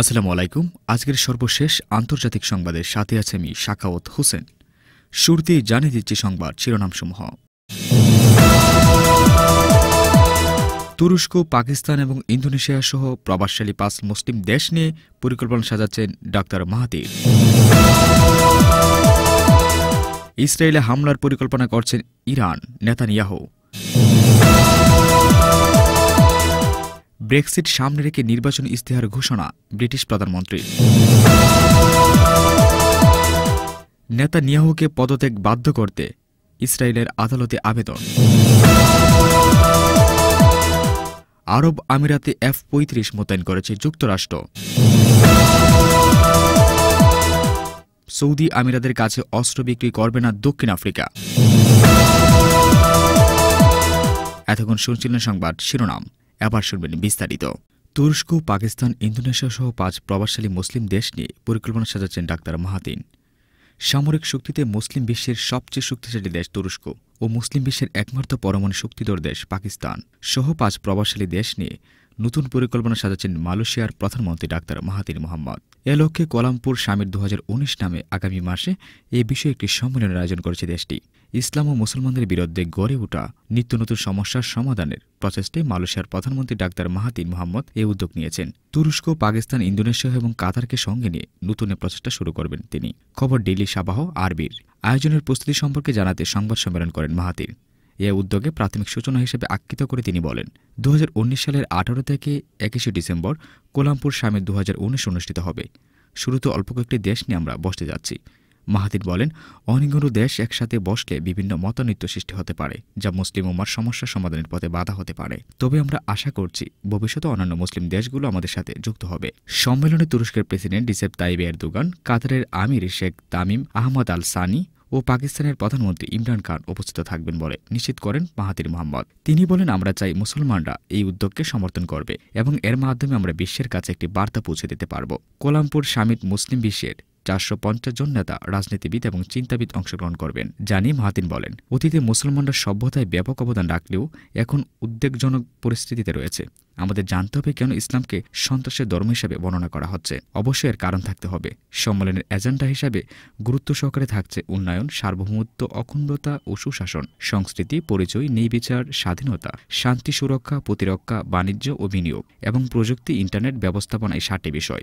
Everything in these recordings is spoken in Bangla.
আসসালামু আলাইকুম আজকের সর্বশেষ আন্তর্জাতিক সংবাদের সাথে আছে আমি শাকাওয়াত হোসেন শুরুতেই জানিয়ে দিচ্ছি সংবাদ শিরোনামসমূহ তুরস্ক পাকিস্তান এবং ইন্দোনেশিয়া সহ প্রভাবশালী পাঁচ মুসলিম দেশ নিয়ে পরিকল্পনা সাজাচ্ছেন ডাক্তার মাহাতির ইসরায়েলে হামলার পরিকল্পনা করছেন ইরান নেতানিয়াহ ব্রেক্সিট সামনে রেখে নির্বাচন ইস্তেহার ঘোষণা ব্রিটিশ প্রধানমন্ত্রী নেতা নিয়াহুকে পদত্যাগ বাধ্য করতে ইসরায়েলের আদালতে আবেদন আরব আমিরাতে এফ পঁয়ত্রিশ মোতায়েন করেছে যুক্তরাষ্ট্র সৌদি আমিরাদের কাছে অস্ত্র বিক্রি করবে না দক্ষিণ আফ্রিকা এতক্ষণ শুনছিলেন সংবাদ শিরোনাম এবার শুনবেন বিস্তারিত তুরস্ক পাকিস্তান ইন্দোনেশিয়া সহ পাঁচ প্রভাবশালী মুসলিম দেশ নিয়ে পরিকল্পনা সাজাচ্ছেন ডাক্তার মাহাতিন সামরিক শক্তিতে মুসলিম বিশ্বের সবচেয়ে শক্তিশালী দেশ তুরস্ক ও মুসলিম বিশ্বের একমাত্র পরমাণু শক্তিধর দেশ পাকিস্তান সহ পাঁচ প্রভাবশালী দেশ নিয়ে নতুন পরিকল্পনা সাজাচ্ছেন মালয়েশিয়ার প্রধানমন্ত্রী ডাক্তার মাহাতির মোহাম্মদ এ লক্ষ্যে কলামপুর সামির দু নামে আগামী মাসে এ বিষয়ে একটি সম্মেলনের আয়োজন করেছে দেশটি ইসলাম ও মুসলমানদের বিরুদ্ধে গড়ে ওঠা নিত্য নতুন সমস্যার সমাধানের প্রচেষ্টায় মালয়েশিয়ার প্রধানমন্ত্রী ডাক্তার মাহাতিন মোহাম্মদ এ উদ্যোগ নিয়েছেন তুরস্ক পাকিস্তান ইন্দোনেশিয়া এবং কাতারকে সঙ্গে নিয়ে নতুন প্রচেষ্টা শুরু করবেন তিনি খবর ডেইলি সাবাহ আরবির আয়োজনের প্রস্তুতি সম্পর্কে জানাতে সংবাদ সম্মেলন করেন মাহাতির এ উদ্যোগে প্রাথমিক সূচনা হিসেবে আখ্যিত করে তিনি বলেন দু সালের আঠারো থেকে একুশে ডিসেম্বর কোলামপুর সামে দু অনুষ্ঠিত হবে শুরুতে অল্প কয়েকটি দেশ নিয়ে আমরা বসতে যাচ্ছি মাহাদির বলেন অনেকগুলো দেশ একসাথে বসলে বিভিন্ন মতানৈত্য সৃষ্টি হতে পারে যা মুসলিম উমার সমস্যা সমাধানের পথে বাধা হতে পারে তবে আমরা আশা করছি ভবিষ্যতে অন্যান্য মুসলিম দেশগুলো আমাদের সাথে যুক্ত হবে সম্মেলনে তুরস্কের প্রেসিডেন্ট ডিসেপ তাইব এরদোগান কাতারের আমির শেখ তামিম আহমদ আল সানি ও পাকিস্তানের প্রধানমন্ত্রী ইমরান খান উপস্থিত থাকবেন বলে নিশ্চিত করেন মাহাতির মোহাম্মদ তিনি বলেন আমরা চাই মুসলমানরা এই উদ্যোগকে সমর্থন করবে এবং এর মাধ্যমে আমরা বিশ্বের কাছে একটি বার্তা পৌঁছে দিতে পারব কোলামপুর সামিট মুসলিম বিশ্বের চারশো জন নেতা রাজনীতিবিদ এবং চিন্তাবিদ অংশগ্রহণ করবেন জানি মাহাতিন বলেন অতীতে মুসলমানরা সভ্যতায় ব্যাপক অবদান রাখলেও এখন উদ্বেগজনক পরিস্থিতিতে রয়েছে আমাদের জানতে হবে কেন ইসলামকে সন্ত্রাসের ধর্ম হিসাবে বর্ণনা করা হচ্ছে অবশ্যই এর কারণ থাকতে হবে সম্মেলনের এজেন্ডা হিসাবে গুরুত্ব সহকারে থাকছে উন্নয়ন সার্বভৌমত্ব অখণ্ডতা ও সুশাসন সংস্কৃতি পরিচয় নির্বিচার স্বাধীনতা শান্তি সুরক্ষা প্রতিরক্ষা বাণিজ্য ও বিনিয়োগ এবং প্রযুক্তি ইন্টারনেট ব্যবস্থাপনায় সাতটি ষাটটি বিষয়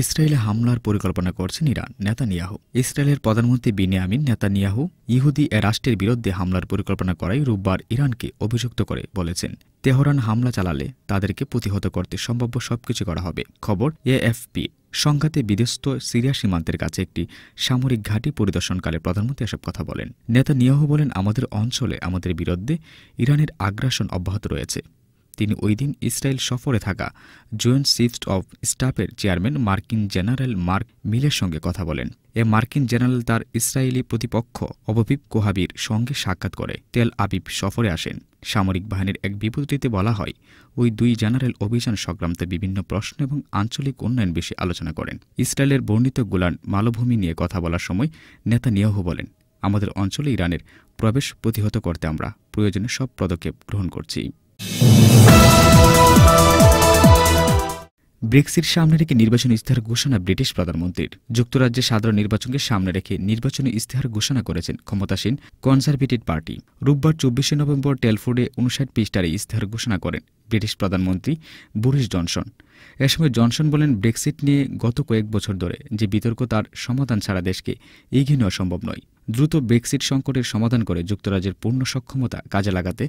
ইসরায়েলে হামলার পরিকল্পনা করছেন ইরান নেতানিয়াহু ইসরায়েলের প্রধানমন্ত্রী বিনিয়ামিন নেতানিয়াহু ইহুদি এ রাষ্ট্রের বিরুদ্ধে হামলার পরিকল্পনা করায় রোববার ইরানকে অভিযুক্ত করে বলেছেন তেহরান হামলা চালালে তাদেরকে প্রতিহত করতে সম্ভাব্য সবকিছু করা হবে খবর এএফপি সংঘাতে বিধ্বস্ত সিরিয়া সীমান্তের কাছে একটি সামরিক ঘাঁটি পরিদর্শনকালে প্রধানমন্ত্রী এসব কথা বলেন নেতা নিয়াহু বলেন আমাদের অঞ্চলে আমাদের বিরুদ্ধে ইরানের আগ্রাসন অব্যাহত রয়েছে তিনি ওইদিন ইসরায়েল সফরে থাকা জয়েন্ট চিফ অব স্টাফের চেয়ারম্যান মার্কিন জেনারেল মার্ক মিলের সঙ্গে কথা বলেন এ মার্কিন জেনারেল তার ইসরায়েলি প্রতিপক্ষ অববিব কোহাবির সঙ্গে সাক্ষাৎ করে তেল আবিব সফরে আসেন সামরিক বাহিনীর এক বিবৃতিতে বলা হয় ওই দুই জেনারেল অভিযান সংক্রান্ত বিভিন্ন প্রশ্ন এবং আঞ্চলিক উন্নয়ন বেশি আলোচনা করেন ইসরায়েলের বর্ণিত গোলান মালভূমি নিয়ে কথা বলার সময় নেতা নিয়াহু বলেন আমাদের অঞ্চলে ইরানের প্রবেশ প্রতিহত করতে আমরা প্রয়োজনে সব পদক্ষেপ গ্রহণ করছি ব্রেক্সির সামনে রেখে নির্বাচনী ইস্তেহার ঘোষণা ব্রিটিশ প্রধানমন্ত্রীর যুক্তরাজ্যে সাধারণ নির্বাচনকে সামনে রেখে নির্বাচনী ইস্তেহার ঘোষণা করেছেন ক্ষমতাসীন কনজারভেটিভ পার্টি রোববার চব্বিশে নভেম্বর টেলফোর্ডে উনষাট পৃষ্ঠার ইস্তেহার ঘোষণা করেন ব্রিটিশ প্রধানমন্ত্রী বোরিস জনসন এ সময় জনসন বলেন ব্রেক্সিট নিয়ে গত কয়েক বছর ধরে যে বিতর্ক তার সমাধান ছাড়া দেশকে এগিয়ে নেওয়া সম্ভব নয় দ্রুত ব্রেক্সিট সংকটের সমাধান করে যুক্তরাজ্যের পূর্ণ সক্ষমতা কাজে লাগাতে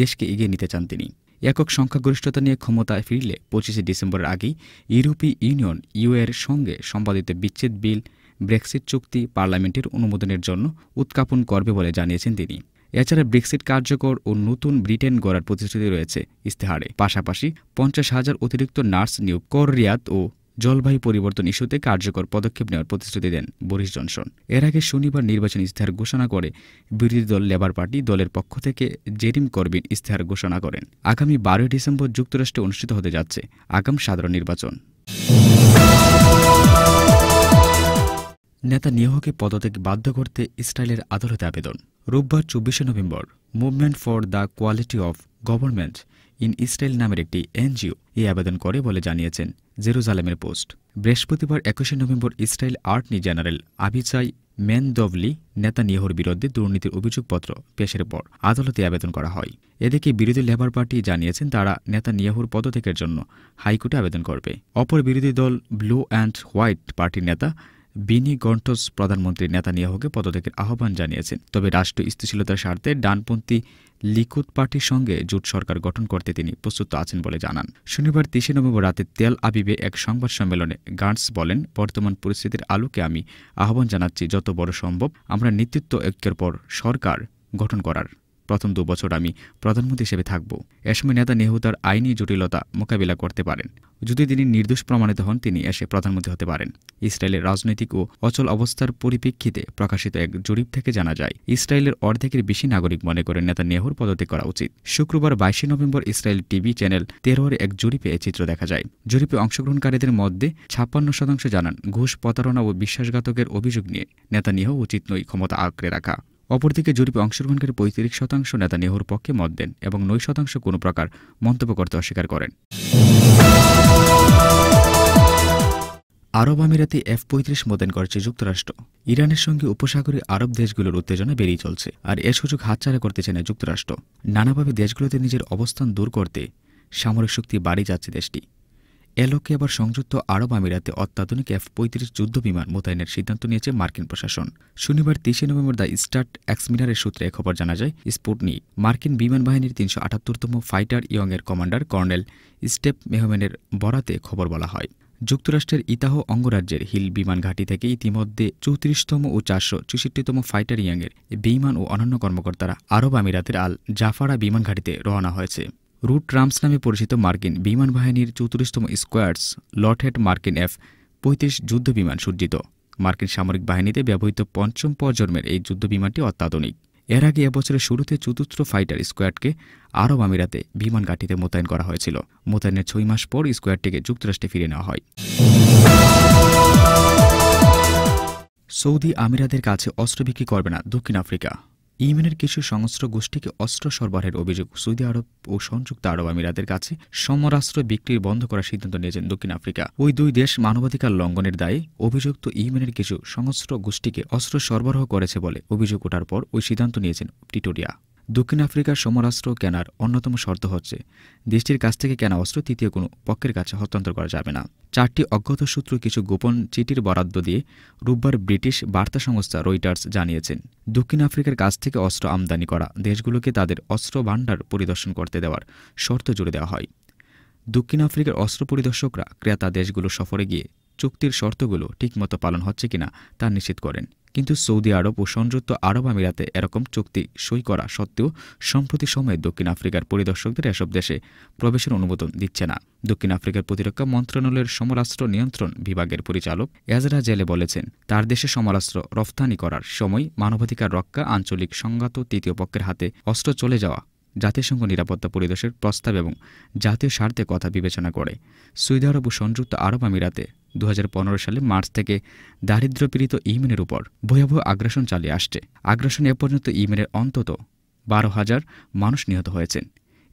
দেশকে এগিয়ে নিতে চান তিনি একক সংখ্যাগরিষ্ঠতা নিয়ে ক্ষমতায় ফিরলে পঁচিশে ডিসেম্বরের আগেই ইউরোপীয় ইউনিয়ন ইউএর সঙ্গে সম্পাদিত বিচ্ছেদ বিল ব্রেক্সিট চুক্তি পার্লামেন্টের অনুমোদনের জন্য উৎকাপন করবে বলে জানিয়েছেন তিনি এছাড়া ব্রেক্সিট কার্যকর ও নতুন ব্রিটেন গড়ার প্রতিশ্রুতি রয়েছে ইস্তেহারে পাশাপাশি পঞ্চাশ হাজার অতিরিক্ত নার্স নিয়োগ কর রিয়াদ ও জলবায়ু পরিবর্তন ইস্যুতে কার্যকর পদক্ষেপ নেওয়ার প্রতিশ্রুতি দেন বরিস জনসন এর আগে শনিবার নির্বাচন ইস্তেহার ঘোষণা করে বিরোধী দল লেবার পার্টি দলের পক্ষ থেকে জেরিম করবিন ইস্তেহার ঘোষণা করেন আগামী বারোই ডিসেম্বর যুক্তরাষ্ট্রে অনুষ্ঠিত হতে যাচ্ছে আগাম সাধারণ নির্বাচন নেতা নিহকে পদত্যাগ বাধ্য করতে ইসরায়েলের আদালতে আবেদন রোববার চব্বিশে November movement for the quality of government in Israel নামের একটি এনজিও এই আবেদন করে বলে জানিয়েছেন জেরুজালেমের পোস্ট বৃহস্পতিবার একুশে নভেম্বর ইসরায়েল আর্টনি জেনারেল আবিচাই মেনদবলি নেতা নিহর বিরুদ্ধে দুর্নীতির অভিযোগপত্র পেশের পর আদালতে আবেদন করা হয় এদিকে বিরোধী লেবার পার্টি জানিয়েছেন তারা নেতা নিয়াহর পদত্যাগের জন্য হাইকোর্টে আবেদন করবে অপর বিরোধী দল ব্লু অ্যান্ড হোয়াইট পার্টির নেতা বিনি গন্টস প্রধানমন্ত্রী নেতানিয়াহুকে পদত্যাগের আহ্বান জানিয়েছেন তবে রাষ্ট্র স্থিতিশীলতার স্বার্থে ডানপন্থী লিকুদ পার্টির সঙ্গে জোট সরকার গঠন করতে তিনি প্রস্তুত আছেন বলে জানান শনিবার তেইশে নভেম্বর রাতে তেল আবিবে এক সংবাদ সম্মেলনে গার্ডস বলেন বর্তমান পরিস্থিতির আলোকে আমি আহ্বান জানাচ্ছি যত বড় সম্ভব আমরা নেতৃত্ব ঐক্যের পর সরকার গঠন করার প্রথম দুবছর আমি প্রধানমন্ত্রী হিসেবে থাকব এ সময় নেতা নেহু তার আইনি জটিলতা মোকাবিলা করতে পারেন যদি তিনি নির্দোষ প্রমাণিত হন তিনি এসে প্রধানমন্ত্রী হতে পারেন ইসরায়েলের রাজনৈতিক ও অচল অবস্থার পরিপ্রেক্ষিতে প্রকাশিত এক জরিপ থেকে জানা যায় ইসরায়েলের অর্ধেকের বেশি নাগরিক মনে করে নেতা নেহুর পদত্যাগ করা উচিত শুক্রবার বাইশে নভেম্বর ইসরায়েল টিভি চ্যানেল তেরোর এক জরিপে এ চিত্র দেখা যায় জরিপে অংশগ্রহণকারীদের মধ্যে ছাপ্পান্ন শতাংশ জানান ঘুষ প্রতারণা ও বিশ্বাসঘাতকের অভিযোগ নিয়ে নেতা নেহ উচিত নই ক্ষমতা আঁকড়ে রাখা অপরদিকে জরিপে অংশগ্রহণকারী পঁয়ত্রিশ শতাংশ নেতা নেহরুর পক্ষে মত দেন এবং নয় শতাংশ কোনো প্রকার মন্তব্য করতে অস্বীকার করেন আরব আমিরাতে এফ পঁয়ত্রিশ মোতায়েন করেছে যুক্তরাষ্ট্র ইরানের সঙ্গে উপসাগরে আরব দেশগুলোর উত্তেজনা বেড়েই চলছে আর এ সুযোগ হাতছাড়া করতে চায় না যুক্তরাষ্ট্র নানাভাবে দেশগুলোতে নিজের অবস্থান দূর করতে সামরিক শক্তি বাড়ি যাচ্ছে দেশটি এলোকে আবার সংযুক্ত আরব আমিরাতে অত্যাধুনিক এফ পঁয়ত্রিশ বিমান মোতায়েনের সিদ্ধান্ত নিয়েছে মার্কিন প্রশাসন শনিবার তেইশে নভেম্বর দ্য স্টার্ট এক্সমিনারের সূত্রে খবর জানা যায় স্পুটনি মার্কিন বিমান বাহিনীর তিনশো আটাত্তরতম ফাইটার ইয়ং এর কমান্ডার কর্নেল স্টেপ মেহমেনের বরাতে খবর বলা হয় যুক্তরাষ্ট্রের ইতাহ অঙ্গরাজ্যের হিল বিমান ঘাঁটি থেকে ইতিমধ্যে চৌত্রিশতম ও চারশো চৌষট্টিতম ফাইটার ইয়াংয়ের বিমান ও অন্যান্য কর্মকর্তারা আরব আমিরাতের আল জাফারা বিমান ঘাঁটিতে রওনা হয়েছে রুট ট্রাম্পস নামে পরিচিত মার্কিন বিমান বাহিনীর চতুর্থতম স্কোয়াডস লটহেড মার্কিন এফ পঁয়ত্রিশ বিমান সজ্জিত মার্কিন সামরিক বাহিনীতে ব্যবহৃত পঞ্চম প্রজন্মের এই যুদ্ধ বিমানটি অত্যাধুনিক এর আগে এবছরের শুরুতে চতুর্থ ফাইটার স্কোয়াডকে আরব আমিরাতে বিমান ঘাঁটিতে মোতায়েন করা হয়েছিল মোতায়েনের ছয় মাস পর স্কোয়াডটিকে যুক্তরাষ্ট্রে ফিরে নেওয়া হয় সৌদি আমিরাদের কাছে অস্ত্র বিক্রি করবে না দক্ষিণ আফ্রিকা ইমেনের কিছু সংস্থ গোষ্ঠীকে অস্ত্র সরবরাহের অভিযোগ সৌদি আরব ও সংযুক্ত আরব আমিরাতের কাছে সমরাস্ত্র বিক্রির বন্ধ করার সিদ্ধান্ত নিয়েছেন দক্ষিণ আফ্রিকা ওই দুই দেশ মানবাধিকার লঙ্ঘনের দায়ে অভিযুক্ত ইমেনের কিছু সংস্থ গোষ্ঠীকে অস্ত্র সরবরাহ করেছে বলে অভিযোগ ওঠার পর ওই সিদ্ধান্ত নিয়েছেন টিটোরিয়া দক্ষিণ আফ্রিকার সমরাস্ত্র কেনার অন্যতম শর্ত হচ্ছে দেশটির কাছ থেকে কেনা অস্ত্র তৃতীয় কোনো পক্ষের কাছে হস্তান্তর করা যাবে না চারটি অজ্ঞাত সূত্র কিছু গোপন চিঠির বরাদ্দ দিয়ে রোববার ব্রিটিশ বার্তা সংস্থা রয়টার্স জানিয়েছেন দক্ষিণ আফ্রিকার কাছ থেকে অস্ত্র আমদানি করা দেশগুলোকে তাদের অস্ত্র ভাণ্ডার পরিদর্শন করতে দেওয়ার শর্ত জুড়ে দেওয়া হয় দক্ষিণ আফ্রিকার অস্ত্র পরিদর্শকরা ক্রেতা দেশগুলো সফরে গিয়ে চুক্তির শর্তগুলো ঠিকমতো পালন হচ্ছে কিনা তা নিশ্চিত করেন কিন্তু সৌদি আরব ও সংযুক্ত আরব আমিরাতে এরকম চুক্তি সই করা সত্ত্বেও সম্প্রতি সময়ে দক্ষিণ আফ্রিকার পরিদর্শকদের এসব দেশে প্রবেশের অনুমোদন দিচ্ছে না দক্ষিণ আফ্রিকার প্রতিরক্ষা মন্ত্রণালয়ের সমরাস্ত্র নিয়ন্ত্রণ বিভাগের পরিচালক এজরা জেলে বলেছেন তার দেশে সমরাস্ত্র রফতানি করার সময় মানবাধিকার রক্ষা আঞ্চলিক সংঘাত তৃতীয় পক্ষের হাতে অস্ত্র চলে যাওয়া জাতিসংঘ নিরাপত্তা পরিদর্শের প্রস্তাব এবং জাতীয় স্বার্থে কথা বিবেচনা করে সৌদি আরব ও সংযুক্ত আরব আমিরাতে দু সালে মার্চ থেকে দারিদ্র্যপীড়িত ইমেনের উপর ভয়াবহ আগ্রাসন চালিয়ে আসছে আগ্রাসনে এ পর্যন্ত ইমেনের অন্তত বারো হাজার মানুষ নিহত হয়েছেন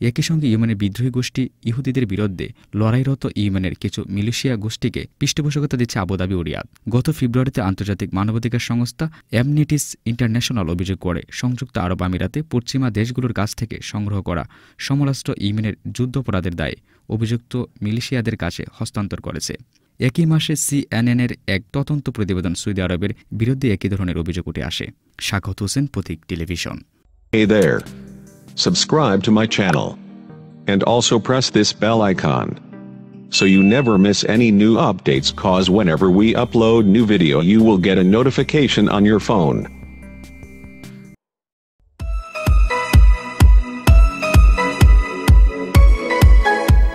একই সঙ্গে ইয়েমেনের বিদ্রোহী গোষ্ঠী ইহুদিদের বিরুদ্ধে লড়াইরত ইমেনের কিছু মিলিশিয়া গোষ্ঠীকে পৃষ্ঠপোষকতা দিচ্ছে আবুদাবি রিয়াদ গত ফেব্রুয়ারিতে আন্তর্জাতিক মানবাধিকার সংস্থা অ্যামনিটিস ইন্টারন্যাশনাল অভিযোগ করে সংযুক্ত আরব আমিরাতে পশ্চিমা দেশগুলোর কাছ থেকে সংগ্রহ করা সমরাষ্ট্র ইমেনের যুদ্ধাপরাধের দায়ে অভিযুক্ত মিলিশিয়াদের কাছে হস্তান্তর করেছে একই মাসে সিএনএনের এক তদন্ত প্রতিবেদন সৌদি আরবের বিরুদ্ধে একই ধরনের অভিযোগ উঠে আসে Shakat Hossain Protik television Hey there. Subscribe to my channel. And also press this bell icon. So you never miss any new updates cause whenever we upload new video you will get a notification on your phone.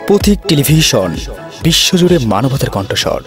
Pathik television বিশ্বজুড়ে মানবতার কণ্ঠস্বর